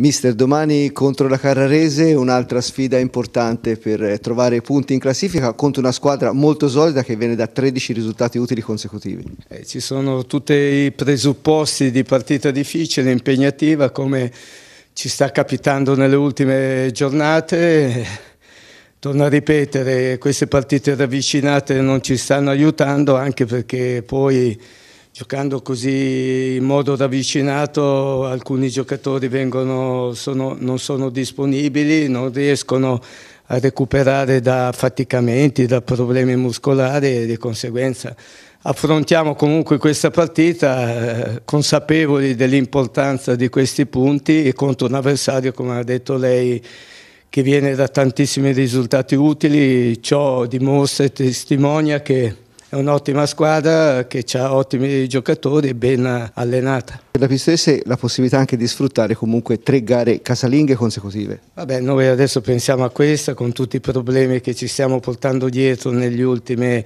Mister, domani contro la Carrarese un'altra sfida importante per trovare punti in classifica contro una squadra molto solida che viene da 13 risultati utili consecutivi. Eh, ci sono tutti i presupposti di partita difficile, impegnativa, come ci sta capitando nelle ultime giornate. Torno a ripetere, queste partite ravvicinate non ci stanno aiutando anche perché poi giocando così in modo ravvicinato alcuni giocatori vengono, sono, non sono disponibili, non riescono a recuperare da affaticamenti, da problemi muscolari e di conseguenza affrontiamo comunque questa partita eh, consapevoli dell'importanza di questi punti e contro un avversario, come ha detto lei, che viene da tantissimi risultati utili, ciò dimostra e testimonia che è un'ottima squadra che ha ottimi giocatori e ben allenata. Per la Pistese la possibilità anche di sfruttare comunque tre gare casalinghe consecutive. Vabbè, noi adesso pensiamo a questa con tutti i problemi che ci stiamo portando dietro negli ultimi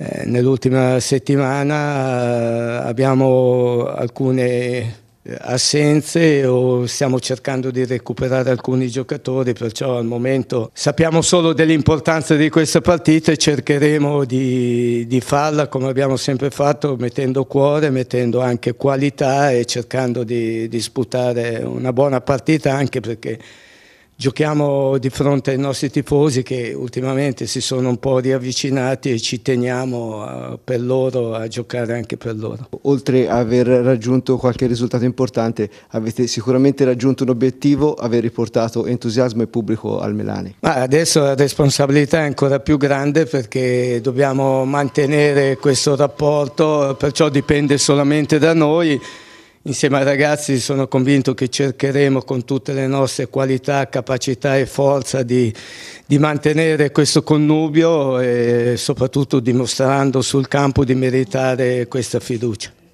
eh, nell'ultima settimana eh, abbiamo alcune assenze o stiamo cercando di recuperare alcuni giocatori, perciò al momento sappiamo solo dell'importanza di questa partita e cercheremo di, di, farla come abbiamo sempre fatto, mettendo cuore, mettendo anche qualità e cercando di disputare una buona partita anche perché Giochiamo di fronte ai nostri tifosi che ultimamente si sono un po' riavvicinati e ci teniamo a, eh, per loro a giocare anche per loro. Oltre ad aver raggiunto qualche risultato importante, avete sicuramente raggiunto un obiettivo, aver riportato entusiasmo e pubblico al Melani. Ma adesso la responsabilità è ancora più grande perché dobbiamo mantenere questo rapporto, perciò dipende solamente da noi. Insieme ai ragazzi sono convinto che cercheremo con tutte le nostre qualità, capacità e forza di, di mantenere questo connubio e soprattutto dimostrando sul campo di meritare questa fiducia.